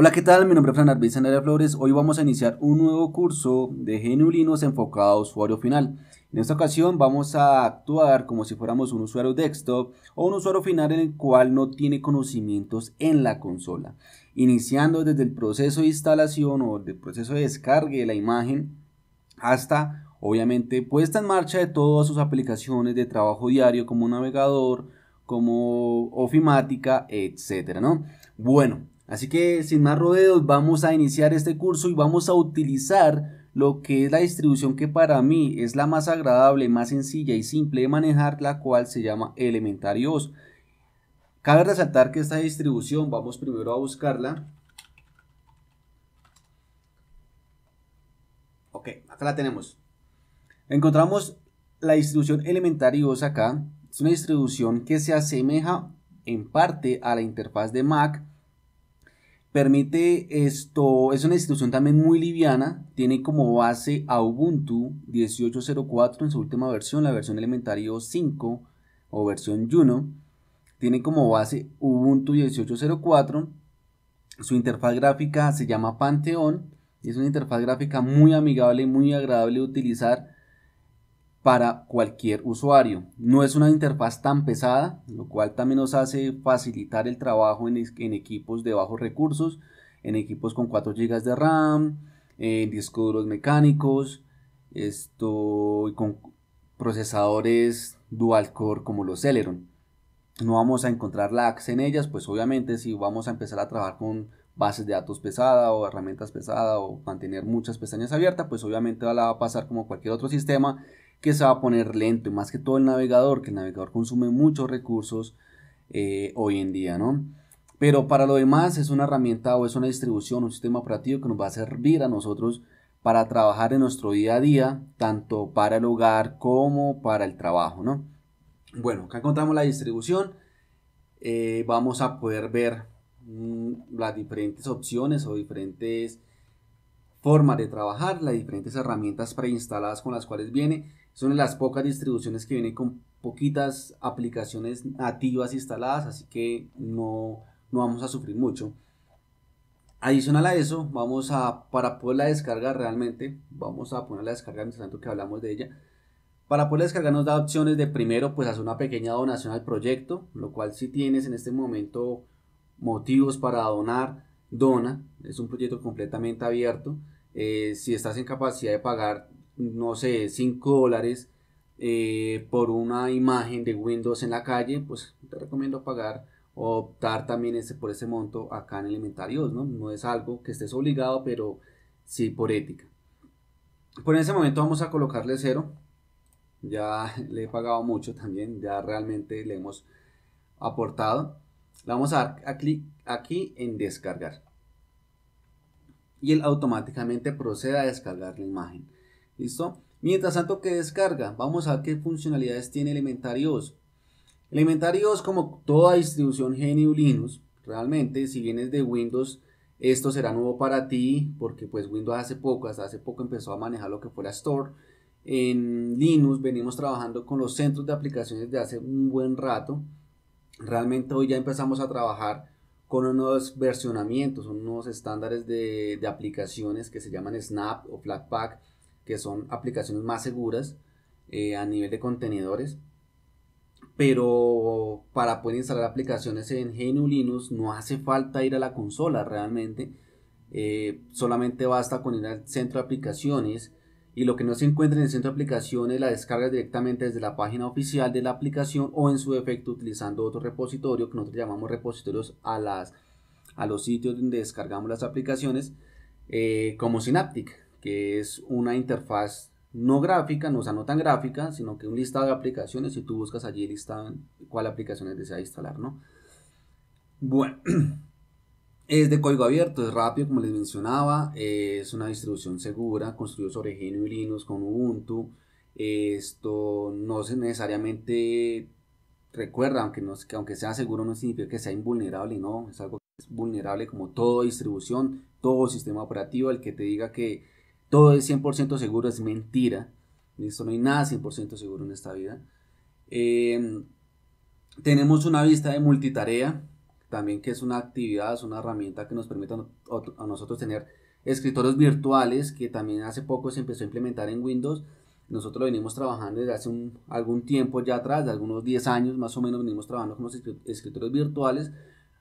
Hola, ¿qué tal? Mi nombre es Fernando Arbiz Flores. Hoy vamos a iniciar un nuevo curso de genulinos enfocados enfocado a usuario final. En esta ocasión vamos a actuar como si fuéramos un usuario desktop o un usuario final en el cual no tiene conocimientos en la consola, iniciando desde el proceso de instalación o del proceso de descargue de la imagen hasta obviamente puesta en marcha de todas sus aplicaciones de trabajo diario como navegador, como ofimática, etcétera, ¿no? Bueno, Así que sin más rodeos, vamos a iniciar este curso y vamos a utilizar lo que es la distribución que para mí es la más agradable, más sencilla y simple de manejar, la cual se llama Elementarios. Cabe resaltar que esta distribución, vamos primero a buscarla. Ok, acá la tenemos. Encontramos la distribución Elementarios acá. Es una distribución que se asemeja en parte a la interfaz de Mac, permite esto, es una institución también muy liviana, tiene como base a Ubuntu 18.04 en su última versión, la versión elementario 5 o versión Juno, tiene como base Ubuntu 18.04, su interfaz gráfica se llama Pantheon, es una interfaz gráfica muy amigable y muy agradable de utilizar, para cualquier usuario. No es una interfaz tan pesada, lo cual también nos hace facilitar el trabajo en, equipos de bajos recursos, en equipos con 4 GB de RAM, en discos duros mecánicos, esto con procesadores dual core como los Celeron. No vamos a encontrar lags en ellas, pues obviamente si vamos a empezar a trabajar con bases de datos pesadas o herramientas pesadas o mantener muchas pestañas abiertas, pues obviamente la va a pasar como cualquier otro sistema que se va a poner lento y más que todo el navegador, que el navegador consume muchos recursos eh, hoy en día, ¿no? Pero para lo demás es una herramienta o es una distribución, un sistema operativo que nos va a servir a nosotros para trabajar en nuestro día a día, tanto para el hogar como para el trabajo, ¿no? Bueno, acá encontramos la distribución. Eh, vamos a poder ver mm, las diferentes opciones o diferentes formas de trabajar, las diferentes herramientas preinstaladas con las cuales viene. Son las pocas distribuciones que vienen con poquitas aplicaciones nativas instaladas, así que no, vamos a sufrir mucho. Adicional a eso, vamos a, para la descargar realmente, vamos a poner la descarga mientras tanto que hablamos de ella. Para poder descargar nos da opciones de primero, pues hacer una pequeña donación al proyecto, lo cual si tienes en este momento motivos para donar, dona. Es un proyecto completamente abierto. Eh, si estás en capacidad de pagar, no sé, 5 dólares eh, por una imagen de Windows en la calle, pues te recomiendo pagar o optar también ese, por ese monto acá en Elementarios, ¿no? No es algo que estés obligado, pero sí por ética. Por ese momento vamos a colocarle cero. Ya le he pagado mucho también, ya realmente le hemos aportado. vamos a dar a clic aquí en descargar. Y él automáticamente procede a descargar la imagen. ¿Listo? Mientras tanto que descarga, vamos a ver qué funcionalidades tiene Elementarios. OS. como toda distribución GNU Linux, realmente, si vienes de Windows, esto será nuevo para ti, porque pues Windows hace poco, hasta hace poco empezó a manejar lo que fuera Store. En Linux venimos trabajando con los centros de aplicaciones de hace un buen rato. Realmente hoy ya empezamos a trabajar con unos versionamientos, unos estándares de aplicaciones que se llaman Snap o Flatpak que son aplicaciones más seguras eh, a nivel de contenedores. Pero para poder instalar aplicaciones en GNU Linux no hace falta ir a la consola realmente. Eh, solamente basta con ir al centro de aplicaciones y lo que no se encuentra en el centro de aplicaciones la descarga directamente desde la página oficial de la aplicación o en su defecto utilizando otro repositorio que nosotros llamamos repositorios a, las, a los sitios donde descargamos las aplicaciones eh, como Synaptic es una interfaz no gráfica, no, o sea, no tan gráfica, sino que un listado de aplicaciones y tú buscas allí cuál aplicaciones desea instalar, ¿no? Bueno, es de código abierto, es rápido, como les mencionaba, es una distribución segura, construido sobre Genio y Linux con Ubuntu. Esto no se necesariamente recuerda, aunque, no, aunque sea seguro, no significa que sea invulnerable, no, es algo que es vulnerable como toda distribución, todo sistema operativo, el que te diga que todo es 100% seguro, es mentira. ¿listo? No hay nada 100% seguro en esta vida. Em, tenemos una vista de multitarea, también que es una actividad, es una herramienta que nos permite a nosotros tener escritorios virtuales, que también hace poco se empezó a implementar en Windows. Nosotros lo venimos trabajando desde hace algún tiempo ya atrás, de algunos 10 años más o menos venimos trabajando con los escritorios virtuales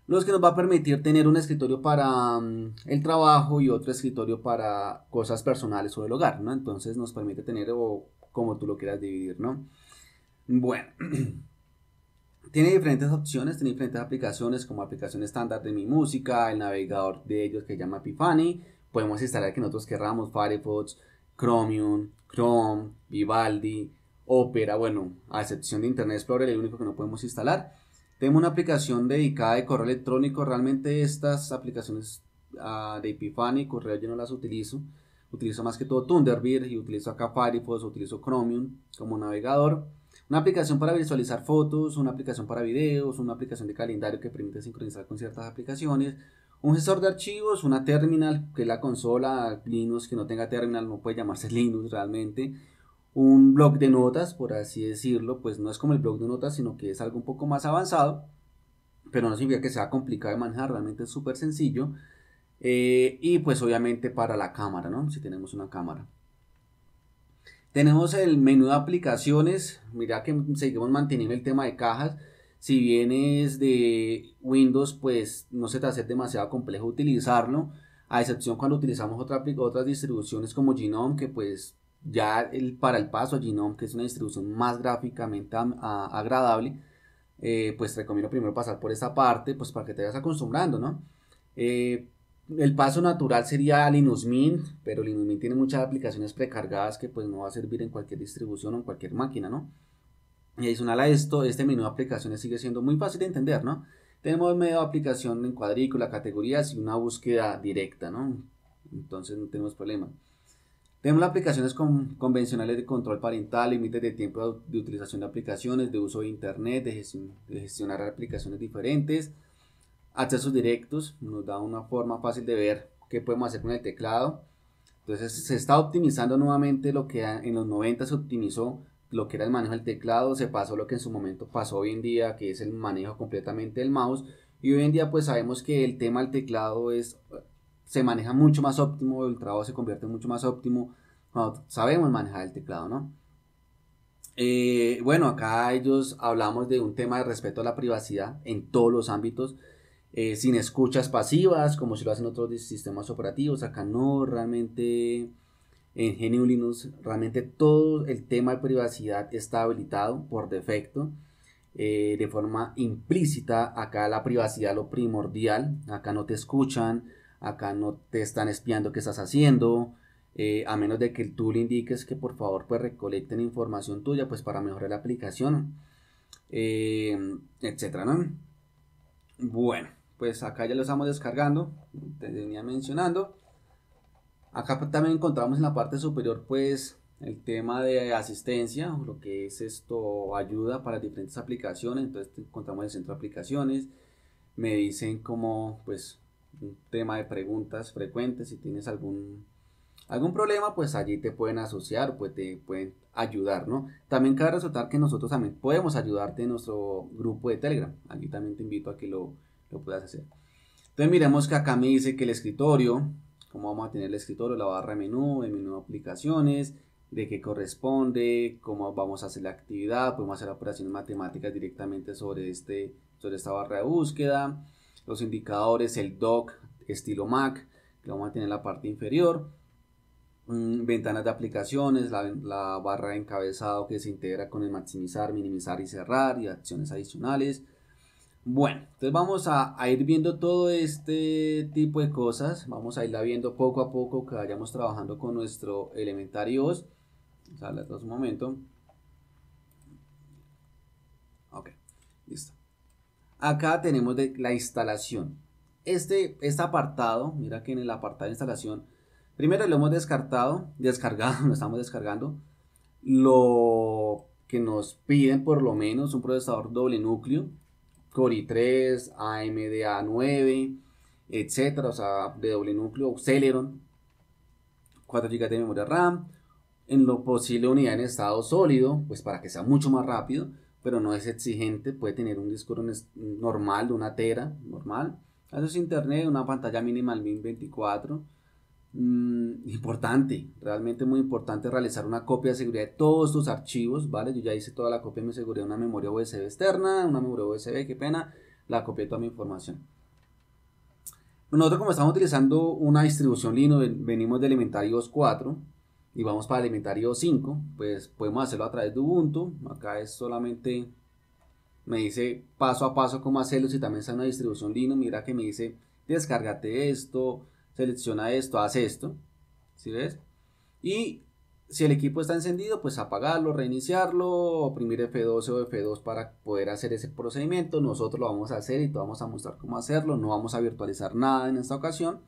los que nos va a permitir tener un escritorio para mm, el trabajo y otro escritorio para cosas personales o del hogar, ¿no? Entonces nos permite tener o como tú lo quieras dividir, ¿no? Bueno, tiene diferentes opciones, tiene diferentes aplicaciones como aplicación estándar de mi música, el navegador de ellos que se llama Epiphany, podemos instalar que nosotros queramos Firefox, Chromium, Chrome, Vivaldi, Opera, bueno, a excepción de Internet Explorer, el único que no podemos instalar. Tengo una aplicación dedicada de correo electrónico. Realmente estas aplicaciones ah, de Epiphany, correo yo no las utilizo. Utilizo más que todo Thunderbird y utilizo acá Firefox, utilizo Chromium como navegador. Una aplicación para visualizar fotos, una aplicación para videos, una aplicación de calendario que permite sincronizar con ciertas aplicaciones, un gestor de archivos, una terminal, que es la consola Linux, que no tenga terminal no puede llamarse Linux realmente, un blog de notas, por así decirlo, pues no es como el blog de notas, sino que es algo un poco más avanzado, pero no significa que sea complicado de manejar, realmente es súper sencillo. Eh, y pues obviamente para la cámara, ¿no? Si tenemos una cámara. Tenemos el menú de aplicaciones, mira que seguimos manteniendo el tema de cajas. Si vienes de Windows, pues no se te hace demasiado complejo utilizarlo, a excepción cuando utilizamos otras distribuciones como Genome, que pues ya el, para el paso a Genome, que es una distribución más gráficamente agradable, eh, pues recomiendo primero pasar por esa parte, pues para que te vayas acostumbrando, ¿no? Eh, el paso natural sería Linux Mint, pero Linux Mint tiene muchas aplicaciones precargadas que pues no va a servir en cualquier distribución o en cualquier máquina, ¿no? Y adicional a esto, este menú de aplicaciones sigue siendo muy fácil de entender, ¿no? Tenemos medio de aplicación en cuadrícula, categorías y una búsqueda directa, ¿no? Entonces no tenemos problema. Vemos las aplicaciones convencionales de control parental, límites de tiempo de utilización de aplicaciones, de uso de Internet, de, gestionar aplicaciones diferentes, accesos directos, nos da una forma fácil de ver qué podemos hacer con el teclado. Entonces se está optimizando nuevamente lo que en los 90 se optimizó, lo que era el manejo del teclado, se pasó lo que en su momento pasó hoy en día, que es el manejo completamente del mouse. Y hoy en día pues sabemos que el tema del teclado es se maneja mucho más óptimo, el trabajo se convierte mucho más óptimo cuando sabemos manejar el teclado, ¿no? Eh, bueno, acá ellos hablamos de un tema de respeto a la privacidad en todos los ámbitos, eh, sin escuchas pasivas, como si lo hacen otros sistemas operativos, acá no, realmente en GNU Linux, realmente todo el tema de privacidad está habilitado por defecto. Eh, de forma implícita, acá la privacidad lo primordial, acá no te escuchan, acá no te están espiando qué estás haciendo, eh, a menos de que tú le indiques que por favor pues recolecten información tuya pues para mejorar la aplicación, eh, etcétera, ¿no? Bueno, pues acá ya lo estamos descargando, te venía mencionando. Acá también encontramos en la parte superior pues el tema de asistencia, lo que es esto, ayuda para diferentes aplicaciones, entonces encontramos el centro de aplicaciones, me dicen como... pues un tema de preguntas frecuentes, si tienes algún, algún problema, pues allí te pueden asociar, pues te pueden ayudar, ¿no? También cabe resaltar que nosotros también podemos ayudarte en nuestro grupo de Telegram. Aquí también te invito a que lo, lo puedas hacer. Entonces miremos que acá me dice que el escritorio, cómo vamos a tener el escritorio, la barra de menú, el menú de aplicaciones, de qué corresponde, cómo vamos a hacer la actividad, podemos hacer operaciones matemáticas directamente sobre, este, sobre esta barra de búsqueda, los indicadores, el dock estilo Mac, que vamos a tener en la parte inferior, mm, ventanas de aplicaciones, la, barra de encabezado que se integra con el maximizar, minimizar y cerrar y acciones adicionales. Bueno, entonces vamos a, ir viendo todo este tipo de cosas, vamos a irla viendo poco a poco que vayamos trabajando con nuestro elementarios OS. a darle un momento. Ok, listo. Acá tenemos la instalación. Este, este apartado, mira que en el apartado de instalación, primero lo hemos descartado, descargado, lo estamos descargando. Lo que nos piden por lo menos un procesador doble núcleo, Core i3, AMD A9, etcétera, o sea, de doble núcleo, Celeron, 4 GB de memoria RAM, en lo posible unidad en estado sólido, pues para que sea mucho más rápido pero no es exigente, puede tener un disco normal de una tera, normal. Eso es internet, una pantalla mínima al 1024. Mm, importante, realmente muy importante realizar una copia de seguridad de todos tus archivos, ¿vale? Yo ya hice toda la copia de mi seguridad, una memoria USB externa, una memoria USB, qué pena, la copié toda mi información. Nosotros como estamos utilizando una distribución Linux, venimos de Elementary OS 4, y vamos para el inventario 5, pues podemos hacerlo a través de Ubuntu, acá es solamente, me dice paso a paso cómo hacerlo, si también está en una distribución Linux, mira que me dice descárgate esto, selecciona esto, haz esto, ves? Y si el equipo está encendido, pues apagarlo, reiniciarlo, oprimir F12 o F2 para poder hacer ese procedimiento. Nosotros lo vamos a hacer y te vamos a mostrar cómo hacerlo. No vamos a virtualizar nada en esta ocasión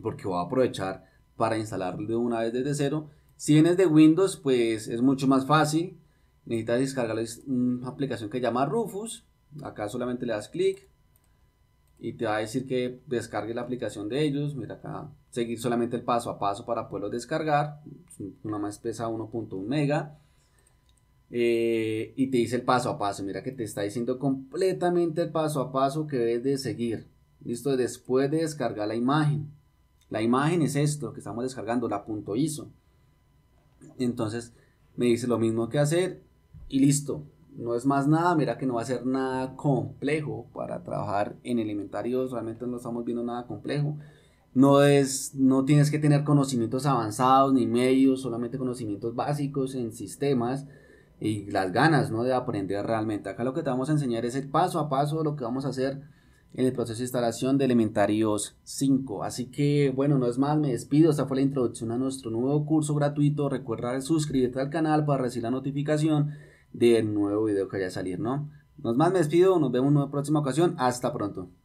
porque voy a aprovechar para instalarlo de una vez desde cero. Si vienes de Windows, pues es mucho más fácil. Necesitas descargar una aplicación que llama Rufus. Acá solamente le das clic y te va a decir que descargue la aplicación de ellos. Mira acá, seguir solamente el paso a paso para poderlo descargar. Una más pesa 1.1 mega. Eh, y te dice el paso a paso. Mira que te está diciendo completamente el paso a paso que debes de seguir. Listo, después de descargar la imagen. La imagen es esto que estamos descargando, la punto .iso. Entonces me dice lo mismo que hacer y listo. No es más nada, mira que no va a ser nada complejo para trabajar en Elementarios, realmente no estamos viendo nada complejo. No, es, no tienes que tener conocimientos avanzados ni medios, solamente conocimientos básicos en sistemas y las ganas ¿no? de aprender realmente. Acá lo que te vamos a enseñar es el paso a paso lo que vamos a hacer en el proceso de instalación de Elementarios 5. Así que bueno, no es más, me despido. Esta fue la introducción a nuestro nuevo curso gratuito. Recuerda suscribirte al canal para recibir la notificación del nuevo video que vaya a salir, ¿no? No es más, me despido. Nos vemos en una próxima ocasión. Hasta pronto.